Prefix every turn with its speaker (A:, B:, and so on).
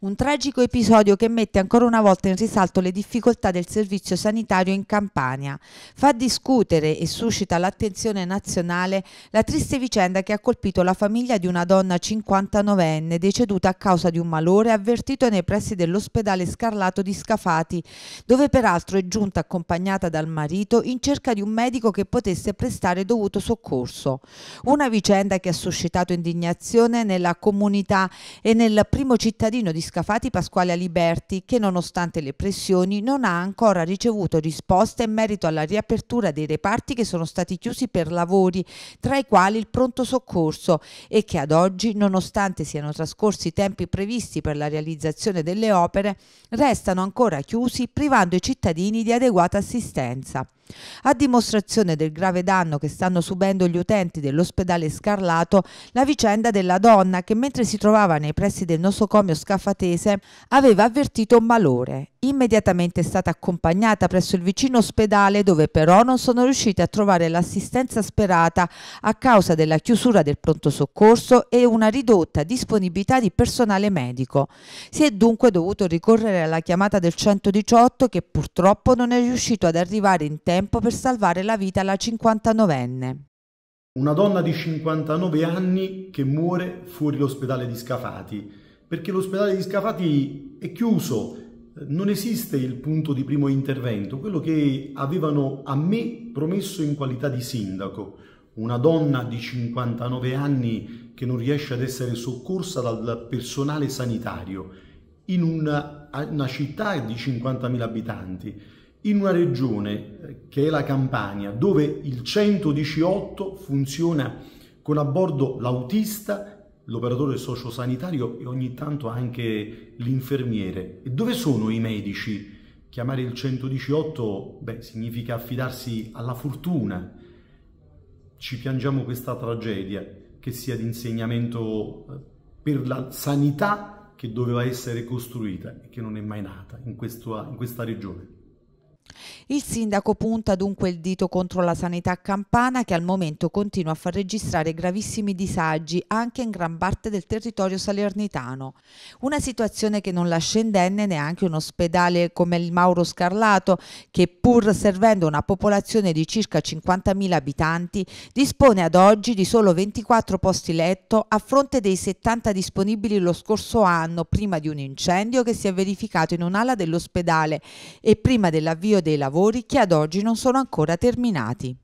A: un tragico episodio che mette ancora una volta in risalto le difficoltà del servizio sanitario in Campania. Fa discutere e suscita l'attenzione nazionale la triste vicenda che ha colpito la famiglia di una donna 59enne deceduta a causa di un malore avvertito nei pressi dell'ospedale Scarlato di Scafati, dove peraltro è giunta accompagnata dal marito in cerca di un medico che potesse prestare dovuto soccorso. Una vicenda che ha suscitato indignazione nella comunità e nel primo cittadino di Scafati Scafati Pasquale Aliberti che nonostante le pressioni non ha ancora ricevuto risposte in merito alla riapertura dei reparti che sono stati chiusi per lavori, tra i quali il pronto soccorso e che ad oggi, nonostante siano trascorsi i tempi previsti per la realizzazione delle opere, restano ancora chiusi privando i cittadini di adeguata assistenza. A dimostrazione del grave danno che stanno subendo gli utenti dell'ospedale Scarlato, la vicenda della donna che mentre si trovava nei pressi del nosocomio scafatese aveva avvertito un malore. Immediatamente è stata accompagnata presso il vicino ospedale dove però non sono riusciti a trovare l'assistenza sperata a causa della chiusura del pronto soccorso e una ridotta disponibilità di personale medico. Si è dunque dovuto ricorrere alla chiamata del 118 che purtroppo non è riuscito ad arrivare in tempo tempo per salvare la vita alla 59enne.
B: Una donna di 59 anni che muore fuori l'ospedale di Scafati, perché l'ospedale di Scafati è chiuso, non esiste il punto di primo intervento, quello che avevano a me promesso in qualità di sindaco. Una donna di 59 anni che non riesce ad essere soccorsa dal personale sanitario in una, una città di 50.000 abitanti in una regione eh, che è la Campania, dove il 118 funziona con a bordo l'autista, l'operatore sociosanitario e ogni tanto anche l'infermiere. E dove sono i medici? Chiamare il 118 beh, significa affidarsi alla fortuna. Ci piangiamo questa tragedia che sia di insegnamento eh, per la sanità che doveva essere costruita e che non è mai nata in, questo, in questa regione.
A: Il sindaco punta dunque il dito contro la sanità campana che al momento continua a far registrare gravissimi disagi anche in gran parte del territorio salernitano. Una situazione che non lascia indenne neanche un ospedale come il Mauro Scarlato che pur servendo una popolazione di circa 50.000 abitanti dispone ad oggi di solo 24 posti letto a fronte dei 70 disponibili lo scorso anno prima di un incendio che si è verificato in un'ala dell'ospedale e prima dell'avvio dei lavori lavori che ad oggi non sono ancora terminati.